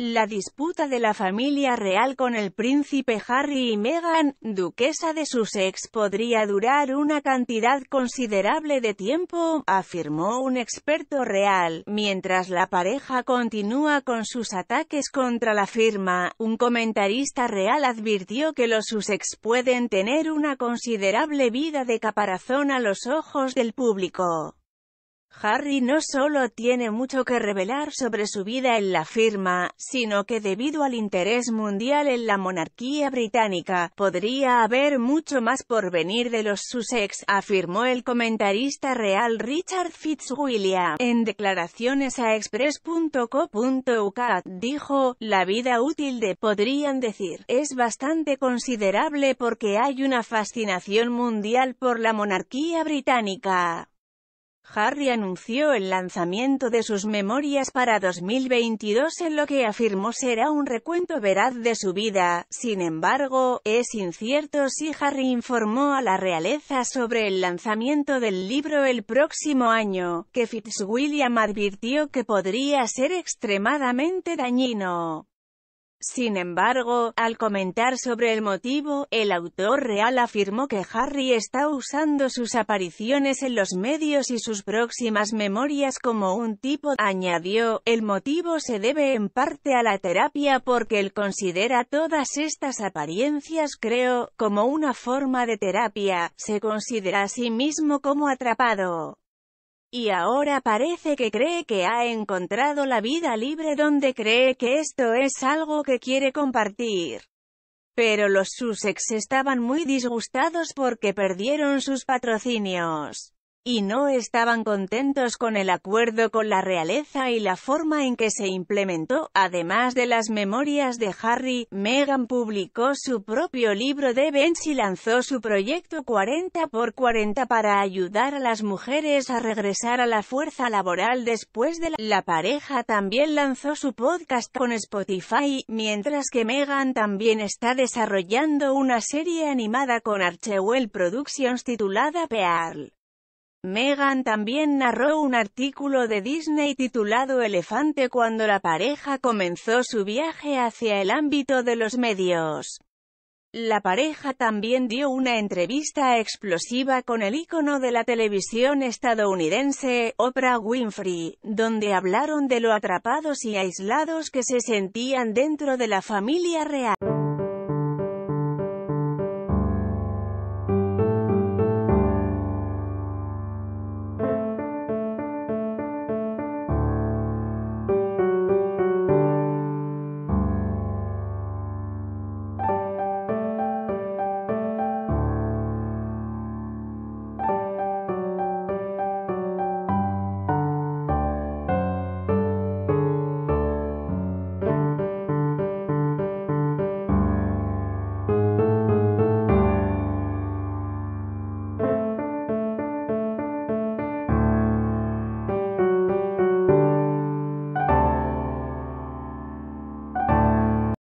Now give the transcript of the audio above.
La disputa de la familia real con el príncipe Harry y Meghan, duquesa de Sussex, podría durar una cantidad considerable de tiempo, afirmó un experto real, mientras la pareja continúa con sus ataques contra la firma. Un comentarista real advirtió que los Sussex pueden tener una considerable vida de caparazón a los ojos del público. Harry no solo tiene mucho que revelar sobre su vida en la firma, sino que debido al interés mundial en la monarquía británica, podría haber mucho más por venir de los Sussex, afirmó el comentarista real Richard Fitzwilliam. En declaraciones a express.co.uk, dijo, la vida útil de, podrían decir, es bastante considerable porque hay una fascinación mundial por la monarquía británica. Harry anunció el lanzamiento de sus memorias para 2022 en lo que afirmó será un recuento veraz de su vida, sin embargo, es incierto si Harry informó a la realeza sobre el lanzamiento del libro el próximo año, que Fitzwilliam advirtió que podría ser extremadamente dañino. Sin embargo, al comentar sobre el motivo, el autor real afirmó que Harry está usando sus apariciones en los medios y sus próximas memorias como un tipo, añadió, el motivo se debe en parte a la terapia porque él considera todas estas apariencias creo, como una forma de terapia, se considera a sí mismo como atrapado. Y ahora parece que cree que ha encontrado la vida libre donde cree que esto es algo que quiere compartir. Pero los Sussex estaban muy disgustados porque perdieron sus patrocinios y no estaban contentos con el acuerdo con la realeza y la forma en que se implementó. Además de las memorias de Harry, Meghan publicó su propio libro de Bench y lanzó su proyecto 40 x 40 para ayudar a las mujeres a regresar a la fuerza laboral después de la... La pareja también lanzó su podcast con Spotify, mientras que Meghan también está desarrollando una serie animada con Archewell Productions titulada Pearl. Megan también narró un artículo de Disney titulado Elefante cuando la pareja comenzó su viaje hacia el ámbito de los medios. La pareja también dio una entrevista explosiva con el ícono de la televisión estadounidense, Oprah Winfrey, donde hablaron de lo atrapados y aislados que se sentían dentro de la familia real.